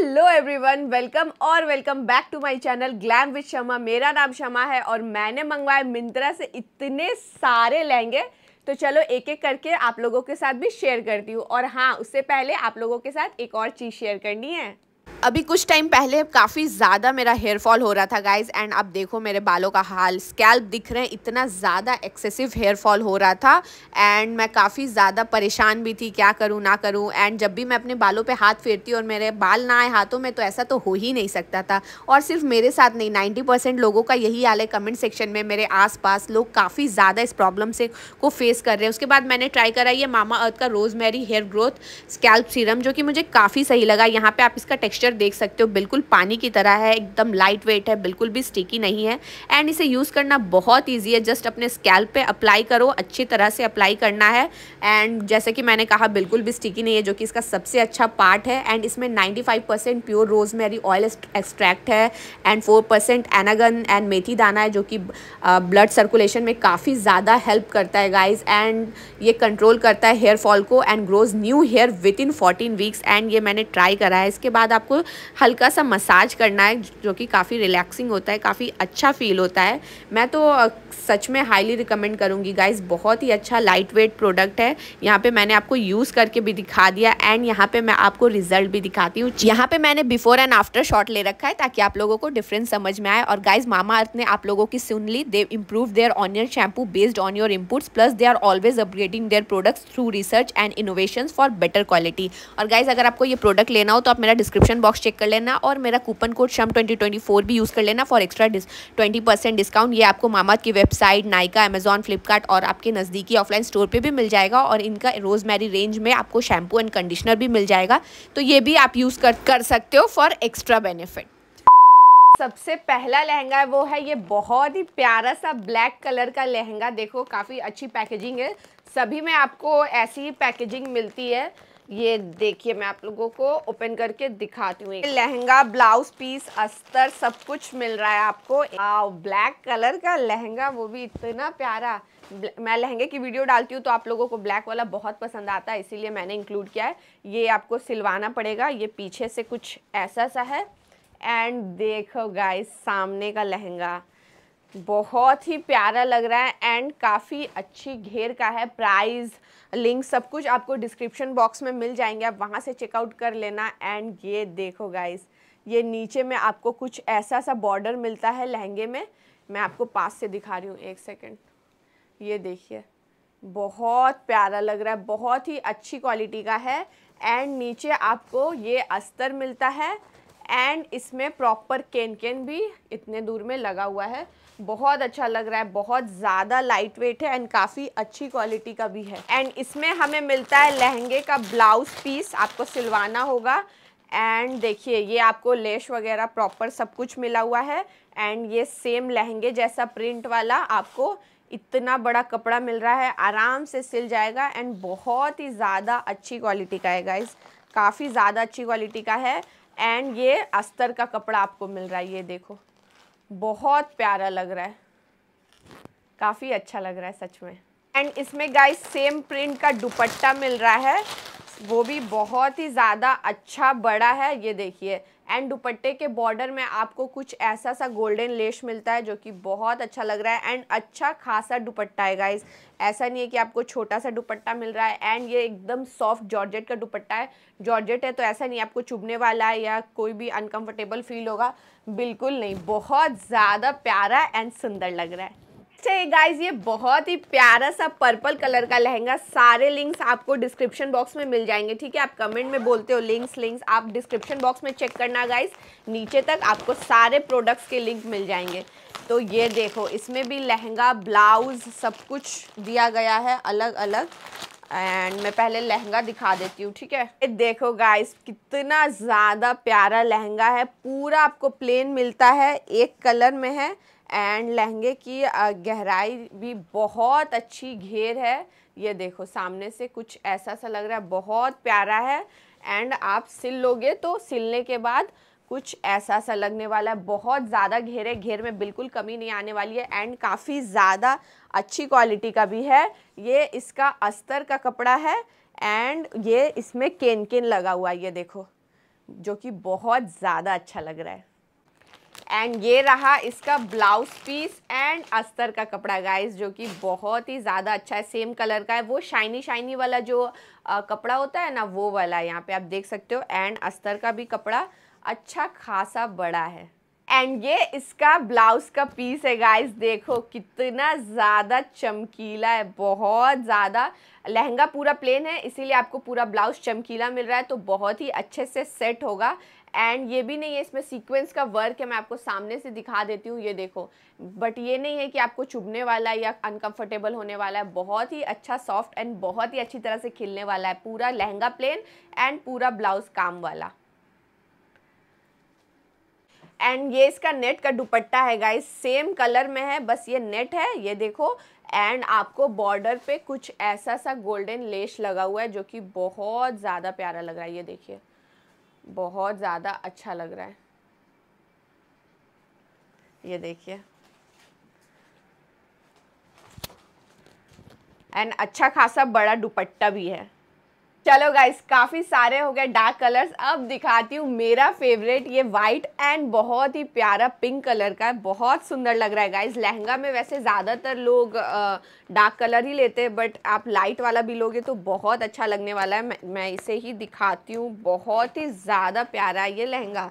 hello everyone welcome और welcome back to my channel glam with Sharma मेरा नाम शर्मा है और मैंने मंगवाए मिंत्रा से इतने सारे लहंगे तो चलो एक एक करके आप लोगों के साथ भी शेयर करती हूँ और हाँ उससे पहले आप लोगों के साथ एक और चीज़ शेयर करनी है अभी कुछ टाइम पहले काफ़ी ज़्यादा मेरा हेयर फॉल हो रहा था गाइज एंड अब देखो मेरे बालों का हाल स्कैल्प दिख रहे हैं इतना ज़्यादा एक्सेसिव हेयर फॉल हो रहा था एंड मैं काफ़ी ज़्यादा परेशान भी थी क्या करूँ ना करूँ एंड जब भी मैं अपने बालों पे हाथ फेरती और मेरे बाल ना आए हाथों में तो ऐसा तो हो ही नहीं सकता था और सिर्फ मेरे साथ नहीं नाइन्टी लोगों का यही हाल है कमेंट सेक्शन में मेरे आस लोग काफ़ी ज़्यादा इस प्रॉब्लम से को फेस कर रहे हैं उसके बाद मैंने ट्राई करा ये मामा अर्थ का rosemary hair growth scalp serum जो कि मुझे काफ़ी सही लगा यहाँ पर आप इसका टेक्स्चर टेक्सचर देख सकते हो बिल्कुल पानी की तरह है एकदम लाइट वेट है बिल्कुल भी स्टिकी नहीं है एंड इसे यूज़ करना बहुत ईजी है जस्ट अपने स्कैल्प पे अप्लाई करो अच्छी तरह से अप्लाई करना है एंड जैसे कि मैंने कहा बिल्कुल भी स्टिकी नहीं है जो कि इसका सबसे अच्छा पार्ट है एंड इसमें ninety percent pure rose oil extract है and four percent anagain and मेथी दाना है जो कि ब्लड सर्कुलेशन में काफ़ी ज़्यादा हेल्प करता है गाइज एंड ये कंट्रोल करता है हेयर फॉल को and grows new hair within fourteen weeks and ये मैंने ट्राई करा है इसके बाद आपको हल्का सा मसाज करना है जो कि काफ़ी रिलैक्सिंग होता है काफ़ी अच्छा फील होता है मैं तो सच में हाईली रिकमेंड करूँगी गाइज बहुत ही अच्छा लाइट वेट प्रोडक्ट है यहाँ पे मैंने आपको यूज़ करके भी दिखा दिया एंड यहाँ पे मैं आपको रिजल्ट भी दिखाती हूँ यहाँ पे मैंने बिफोर एंड आफ्टर शॉट ले रखा है ताकि आप लोगों को डिफरेंस समझ में आए और गाइज मामा अर्थ ने आप लोगों की सुन ली they improve their onion shampoo based on your inputs plus they are always upgrading their products through research and innovation for better quality और गाइज अगर आपको ये प्रोडक्ट लेना हो तो आप मेरा डिस्क्रिप्शन बॉक्स चेक कर लेना और मेरा कूपन कोड शम ट्वेंटी ट्वेंटी फोर भी यूज़ कर लेना for extra dis twenty percent discount ये आपको मामाद की वेबसाइट नाइका अमेजॉन फ्लिपकार्ट और आपके नज़दीकी ऑफलाइन स्टोर पर भी मिल जाएगा और इनका रोजमेरी रेंज में आपको शैम्पू एंड कंडीशनर भी मिल जाएगा तो ये भी आप यूज़ कर, कर सकते हो फॉर एक्स्ट्रा बेनिफिट सबसे पहला लहंगा है वो है ये बहुत ही प्यारा सा ब्लैक कलर का लहंगा देखो काफ़ी अच्छी पैकेजिंग है सभी में आपको ऐसी ही पैकेजिंग मिलती है ये देखिए मैं आप लोगों को ओपन करके दिखाती हूँ लहंगा ब्लाउज पीस अस्तर सब कुछ मिल रहा है आपको ब्लैक कलर का लहंगा वो भी इतना प्यारा मैं लहंगे की वीडियो डालती हूँ तो आप लोगों को ब्लैक वाला बहुत पसंद आता है इसीलिए मैंने इंक्लूड किया है ये आपको सिलवाना पड़ेगा ये पीछे से कुछ ऐसा सा है एंड देखो गाइस सामने का लहंगा बहुत ही प्यारा लग रहा है एंड काफ़ी अच्छी घेर का है प्राइस लिंक सब कुछ आपको डिस्क्रिप्शन बॉक्स में मिल जाएंगे आप वहाँ से चेकआउट कर लेना एंड ये देखो गाइस ये नीचे में आपको कुछ ऐसा सा बॉर्डर मिलता है लहंगे में मैं आपको पास से दिखा रही हूँ एक सेकेंड ये देखिए बहुत प्यारा लग रहा है बहुत ही अच्छी क्वालिटी का है एंड नीचे आपको ये अस्तर मिलता है एंड इसमें प्रॉपर केन केन भी इतने दूर में लगा हुआ है बहुत अच्छा लग रहा है बहुत ज़्यादा लाइट वेट है एंड काफ़ी अच्छी क्वालिटी का भी है एंड इसमें हमें मिलता है लहंगे का ब्लाउज पीस आपको सिलवाना होगा एंड देखिए ये आपको लेश वगैरह प्रॉपर सब कुछ मिला हुआ है एंड ये सेम लहंगे जैसा प्रिंट वाला आपको इतना बड़ा कपड़ा मिल रहा है आराम से सिल जाएगा एंड बहुत ही ज़्यादा अच्छी क्वालिटी का है गाइज़ काफ़ी ज़्यादा अच्छी क्वालिटी का है एंड ये अस्तर का कपड़ा आपको मिल रहा है ये देखो बहुत प्यारा लग रहा है काफ़ी अच्छा लग रहा है सच में एंड इसमें गाइस सेम प्रिंट का दुपट्टा मिल रहा है वो भी बहुत ही ज़्यादा अच्छा बड़ा है ये देखिए एंड दुपट्टे के बॉर्डर में आपको कुछ ऐसा सा गोल्डन लेश मिलता है जो कि बहुत अच्छा लग रहा है एंड अच्छा खासा दुपट्टा है गाइज ऐसा नहीं है कि आपको छोटा सा दुपट्टा मिल रहा है एंड ये एकदम सॉफ्ट जॉर्जेट का दुपट्टा है जॉर्जेट है तो ऐसा नहीं आपको चुभने वाला है या कोई भी अनकम्फर्टेबल फील होगा बिल्कुल नहीं बहुत ज़्यादा प्यारा एंड सुंदर लग रहा है अच्छा गाइज ये बहुत ही प्यारा सा पर्पल कलर का लहंगा सारे लिंक्स आपको डिस्क्रिप्शन बॉक्स में मिल जाएंगे ठीक है आप कमेंट में बोलते हो लिंक्स लिंक्स आप डिस्क्रिप्शन बॉक्स में चेक करना गाइज नीचे तक आपको सारे प्रोडक्ट्स के लिंक मिल जाएंगे तो ये देखो इसमें भी लहंगा ब्लाउज सब कुछ दिया गया है अलग अलग एंड मैं पहले लहंगा दिखा देती हूँ ठीक है ये देखो गाइस कितना ज़्यादा प्यारा लहंगा है पूरा आपको प्लेन मिलता है एक कलर में है एंड लहंगे की गहराई भी बहुत अच्छी घेर है ये देखो सामने से कुछ ऐसा सा लग रहा है बहुत प्यारा है एंड आप सिल लोगे तो सिलने के बाद कुछ ऐसा सा लगने वाला है बहुत ज़्यादा घेर है घेर में बिल्कुल कमी नहीं आने वाली है एंड काफ़ी ज़्यादा अच्छी क्वालिटी का भी है ये इसका अस्तर का कपड़ा है एंड ये इसमें केन केन लगा हुआ है ये देखो जो कि बहुत ज़्यादा अच्छा लग रहा है एंड ये रहा इसका ब्लाउज पीस एंड अस्तर का कपड़ा गाइस जो कि बहुत ही ज़्यादा अच्छा है सेम कलर का है वो शाइनी शाइनी वाला जो आ, कपड़ा होता है ना वो वाला यहाँ पे आप देख सकते हो एंड अस्तर का भी कपड़ा अच्छा खासा बड़ा है एंड ये इसका ब्लाउज का पीस है गाइस देखो कितना ज़्यादा चमकीला है बहुत ज़्यादा लहंगा पूरा प्लेन है इसीलिए आपको पूरा ब्लाउज चमकीला मिल रहा है तो बहुत ही अच्छे से सेट होगा एंड ये भी नहीं है इसमें सीक्वेंस का वर्क है मैं आपको सामने से दिखा देती हूँ ये देखो बट ये नहीं है कि आपको चुभने वाला है या अनकंफर्टेबल होने वाला है बहुत ही अच्छा सॉफ्ट एंड बहुत ही अच्छी तरह से खिलने वाला है पूरा लहंगा प्लेन एंड पूरा ब्लाउज काम वाला एंड ये इसका नेट का दुपट्टा है गाइस सेम कलर में है बस ये नेट है ये देखो एंड आपको बॉर्डर पे कुछ ऐसा सा गोल्डन लेश लगा हुआ है जो कि बहुत ज़्यादा प्यारा लग रहा है ये देखिए बहुत ज़्यादा अच्छा लग रहा है ये देखिए एंड अच्छा खासा बड़ा दुपट्टा भी है चलो गाइस काफ़ी सारे हो गए डार्क कलर्स अब दिखाती हूँ मेरा फेवरेट ये वाइट एंड बहुत ही प्यारा पिंक कलर का है बहुत सुंदर लग रहा है गाइस लहंगा में वैसे ज़्यादातर लोग डार्क कलर ही लेते हैं बट आप लाइट वाला भी लोगे तो बहुत अच्छा लगने वाला है मैं, मैं इसे ही दिखाती हूँ बहुत ही ज़्यादा प्यारा है ये लहंगा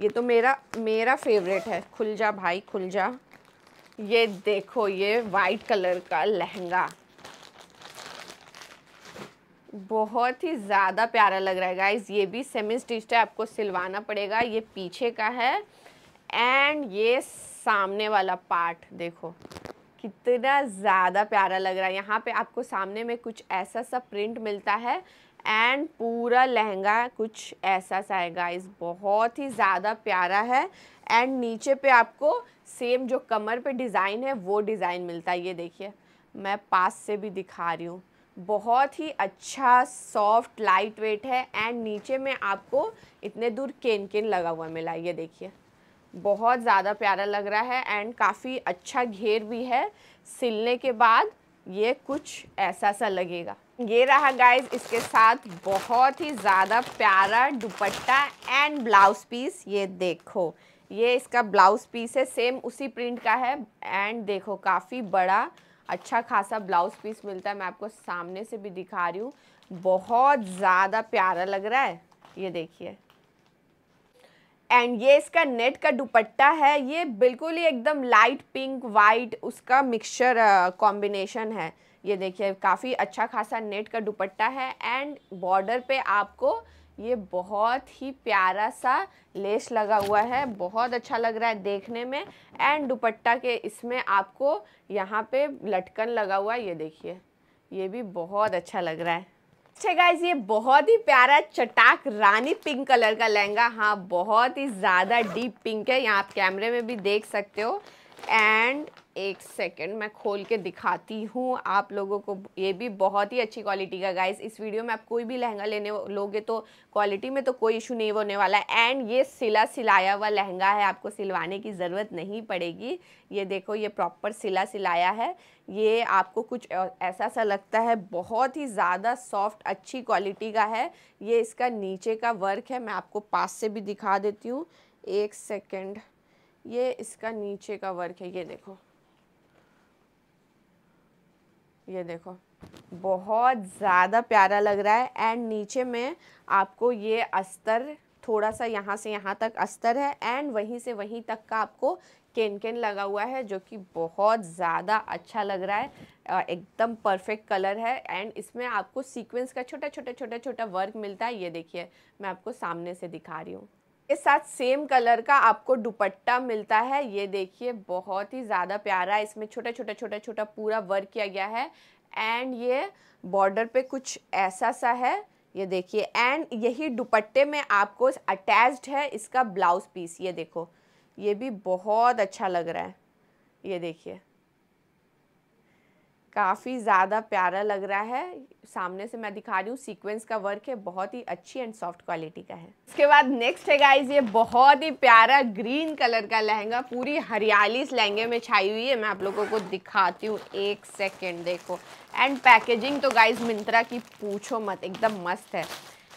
ये तो मेरा मेरा फेवरेट है खुल जा भाई खुल जा ये देखो ये वाइट कलर का लहंगा बहुत ही ज़्यादा प्यारा लग रहा है गाइज ये भी सेमी स्टिच है आपको सिलवाना पड़ेगा ये पीछे का है एंड ये सामने वाला पार्ट देखो कितना ज़्यादा प्यारा लग रहा है यहाँ पे आपको सामने में कुछ ऐसा सा प्रिंट मिलता है एंड पूरा लहंगा कुछ ऐसा सा है गाइज बहुत ही ज़्यादा प्यारा है एंड नीचे पे आपको सेम जो कमर पे डिज़ाइन है वो डिज़ाइन मिलता है ये देखिए मैं पास से भी दिखा रही हूँ बहुत ही अच्छा सॉफ्ट लाइट वेट है एंड नीचे में आपको इतने दूर केन केन लगा हुआ मिला ये देखिए बहुत ज़्यादा प्यारा लग रहा है एंड काफ़ी अच्छा घेर भी है सिलने के बाद ये कुछ ऐसा सा लगेगा ये रहा गाइज इसके साथ बहुत ही ज़्यादा प्यारा दुपट्टा एंड ब्लाउज पीस ये देखो ये इसका ब्लाउज पीस है सेम उसी प्रिंट का है एंड देखो काफ़ी बड़ा अच्छा खासा ब्लाउज पीस मिलता है मैं आपको सामने से भी दिखा रही हूँ बहुत ज़्यादा प्यारा लग रहा है ये देखिए एंड ये इसका नेट का दुपट्टा है ये बिल्कुल ही एकदम लाइट पिंक वाइट उसका मिक्सचर कॉम्बिनेशन है ये देखिए काफ़ी अच्छा खासा नेट का दुपट्टा है एंड बॉर्डर पे आपको ये बहुत ही प्यारा सा लेस लगा हुआ है बहुत अच्छा लग रहा है देखने में एंड दुपट्टा के इसमें आपको यहाँ पे लटकन लगा हुआ है ये देखिए ये भी बहुत अच्छा लग रहा है अच्छा गाइज ये बहुत ही प्यारा चटाक रानी पिंक कलर का लहंगा हाँ बहुत ही ज़्यादा डीप पिंक है यहाँ आप कैमरे में भी देख सकते हो एंड एक सेकेंड मैं खोल के दिखाती हूँ आप लोगों को ये भी बहुत ही अच्छी क्वालिटी का गाइस इस वीडियो में आप कोई भी लहंगा लेने लोगे तो क्वालिटी में तो कोई इशू नहीं होने वाला एंड ये सिला सिलाया हुआ लहंगा है आपको सिलवाने की ज़रूरत नहीं पड़ेगी ये देखो ये प्रॉपर सिला सिलाया है ये आपको कुछ ऐसा सा लगता है बहुत ही ज़्यादा सॉफ्ट अच्छी क्वालिटी का है ये इसका नीचे का वर्क है मैं आपको पास से भी दिखा देती हूँ एक सेकेंड ये इसका नीचे का वर्क है ये देखो ये देखो बहुत ज़्यादा प्यारा लग रहा है एंड नीचे में आपको ये अस्तर थोड़ा सा यहाँ से यहाँ तक अस्तर है एंड वहीं से वहीं तक का आपको केन केन लगा हुआ है जो कि बहुत ज़्यादा अच्छा लग रहा है एकदम परफेक्ट कलर है एंड इसमें आपको सीक्वेंस का छोटा छोटा छोटा छोटा वर्क मिलता है ये देखिए मैं आपको सामने से दिखा रही हूँ के साथ सेम कलर का आपको दुपट्टा मिलता है ये देखिए बहुत ही ज़्यादा प्यारा है इसमें छोटा छोटा छोटा छोटा पूरा वर्क किया गया है एंड ये बॉर्डर पे कुछ ऐसा सा है ये देखिए एंड यही दुपट्टे में आपको अटैच्ड है इसका ब्लाउज पीस ये देखो ये भी बहुत अच्छा लग रहा है ये देखिए काफ़ी ज़्यादा प्यारा लग रहा है सामने से मैं दिखा रही हूँ सीक्वेंस का वर्क है बहुत ही अच्छी एंड सॉफ्ट क्वालिटी का है इसके बाद नेक्स्ट है गाइज ये बहुत ही प्यारा ग्रीन कलर का लहंगा पूरी हरियाली इस लहंगे में छाई हुई है मैं आप लोगों को दिखाती हूँ एक सेकेंड देखो एंड पैकेजिंग तो गाइज मिंत्रा की पूछो मत एकदम मस्त है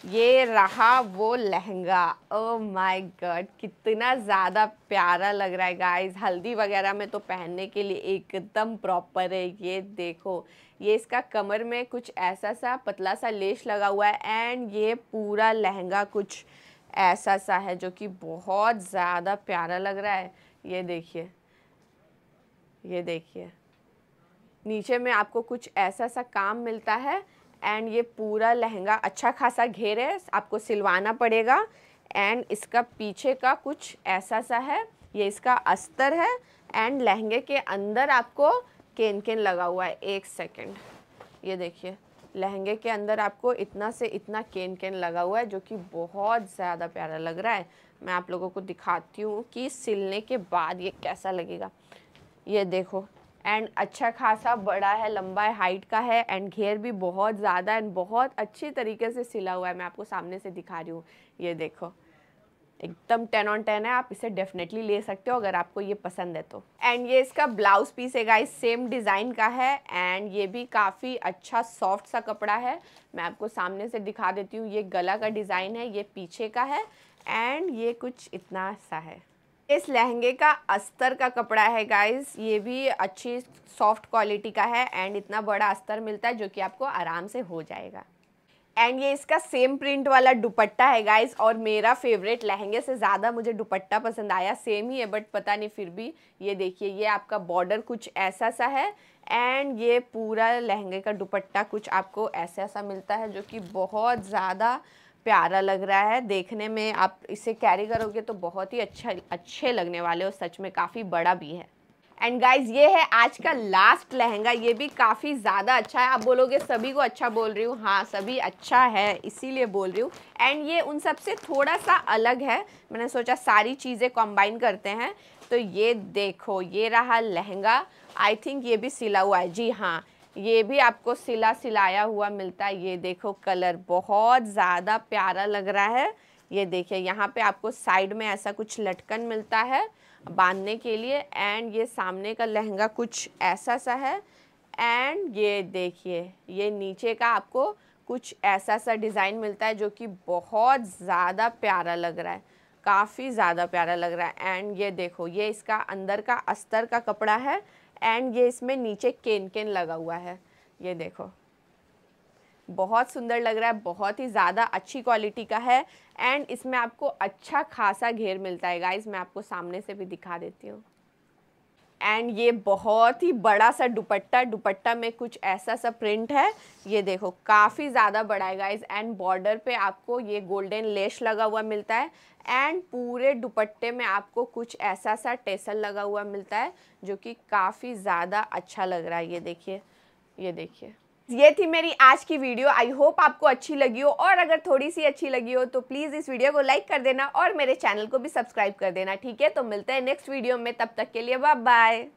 ये रहा वो लहंगा ओ माय गॉड कितना ज़्यादा प्यारा लग रहा है गाइस हल्दी वगैरह में तो पहनने के लिए एकदम प्रॉपर है ये देखो ये इसका कमर में कुछ ऐसा सा पतला सा लेस लगा हुआ है एंड ये पूरा लहंगा कुछ ऐसा सा है जो कि बहुत ज़्यादा प्यारा लग रहा है ये देखिए ये देखिए नीचे में आपको कुछ ऐसा सा काम मिलता है एंड ये पूरा लहंगा अच्छा खासा घेर है आपको सिलवाना पड़ेगा एंड इसका पीछे का कुछ ऐसा सा है ये इसका अस्तर है एंड लहंगे के अंदर आपको केन केन लगा हुआ है एक सेकेंड ये देखिए लहंगे के अंदर आपको इतना से इतना केन केन लगा हुआ है जो कि बहुत ज़्यादा प्यारा लग रहा है मैं आप लोगों को दिखाती हूँ कि सिलने के बाद ये कैसा लगेगा ये देखो एंड अच्छा खासा बड़ा है लंबा है हाइट का है एंड घेर भी बहुत ज़्यादा एंड बहुत अच्छी तरीके से सिला हुआ है मैं आपको सामने से दिखा रही हूँ ये देखो एकदम टेन ऑन टेन है आप इसे डेफिनेटली ले सकते हो अगर आपको ये पसंद है तो एंड ये इसका ब्लाउज पीस है गाइस सेम डिज़ाइन का है एंड ये भी काफ़ी अच्छा सॉफ्ट सा कपड़ा है मैं आपको सामने से दिखा देती हूँ ये गला का डिज़ाइन है ये पीछे का है एंड ये कुछ इतना सा है इस लहंगे का अस्तर का कपड़ा है गाइस ये भी अच्छी सॉफ्ट क्वालिटी का है एंड इतना बड़ा अस्तर मिलता है जो कि आपको आराम से हो जाएगा एंड ये इसका सेम प्रिंट वाला दुपट्टा है गाइस और मेरा फेवरेट लहंगे से ज़्यादा मुझे दुपट्टा पसंद आया सेम ही है बट पता नहीं फिर भी ये देखिए ये आपका बॉर्डर कुछ ऐसा सा है एंड ये पूरा लहंगे का दुपट्टा कुछ आपको ऐसा ऐसा मिलता है जो कि बहुत ज़्यादा प्यारा लग रहा है देखने में आप इसे कैरी करोगे तो बहुत ही अच्छा अच्छे लगने वाले और सच में काफ़ी बड़ा भी है एंड गाइज ये है आज का लास्ट लहंगा ये भी काफ़ी ज़्यादा अच्छा है आप बोलोगे सभी को अच्छा बोल रही हूँ हाँ सभी अच्छा है इसीलिए बोल रही हूँ एंड ये उन सब से थोड़ा सा अलग है मैंने सोचा सारी चीज़ें कॉम्बाइन करते हैं तो ये देखो ये रहा लहंगा आई थिंक ये भी सिला हुआ है जी हाँ ये भी आपको सिला सिलाया हुआ मिलता है ये देखो कलर बहुत ज़्यादा प्यारा लग रहा है ये देखिए यहाँ पे आपको साइड में ऐसा कुछ लटकन मिलता है बांधने के लिए एंड ये सामने का लहंगा कुछ ऐसा सा है एंड ये देखिए ये नीचे का आपको कुछ ऐसा सा डिज़ाइन मिलता है जो कि बहुत ज़्यादा प्यारा लग रहा है काफ़ी ज़्यादा प्यारा लग रहा है एंड ये देखो ये इसका अंदर का अस्तर का कपड़ा है एंड ये इसमें नीचे केन केन लगा हुआ है ये देखो बहुत सुंदर लग रहा है बहुत ही ज़्यादा अच्छी क्वालिटी का है एंड इसमें आपको अच्छा खासा घेर मिलता है गाइज मैं आपको सामने से भी दिखा देती हूँ एंड ये बहुत ही बड़ा सा दुपट्टा दुपट्टा में कुछ ऐसा सा प्रिंट है ये देखो काफ़ी ज़्यादा बड़ा है गाइज एंड बॉर्डर पे आपको ये गोल्डन लेश लगा हुआ मिलता है एंड पूरे दुपट्टे में आपको कुछ ऐसा सा टेसल लगा हुआ मिलता है जो कि काफ़ी ज़्यादा अच्छा लग रहा है ये देखिए ये देखिए ये थी मेरी आज की वीडियो आई होप आपको अच्छी लगी हो और अगर थोड़ी सी अच्छी लगी हो तो प्लीज़ इस वीडियो को लाइक कर देना और मेरे चैनल को भी सब्सक्राइब कर देना ठीक है तो मिलते हैं नेक्स्ट वीडियो में तब तक के लिए बाय बाय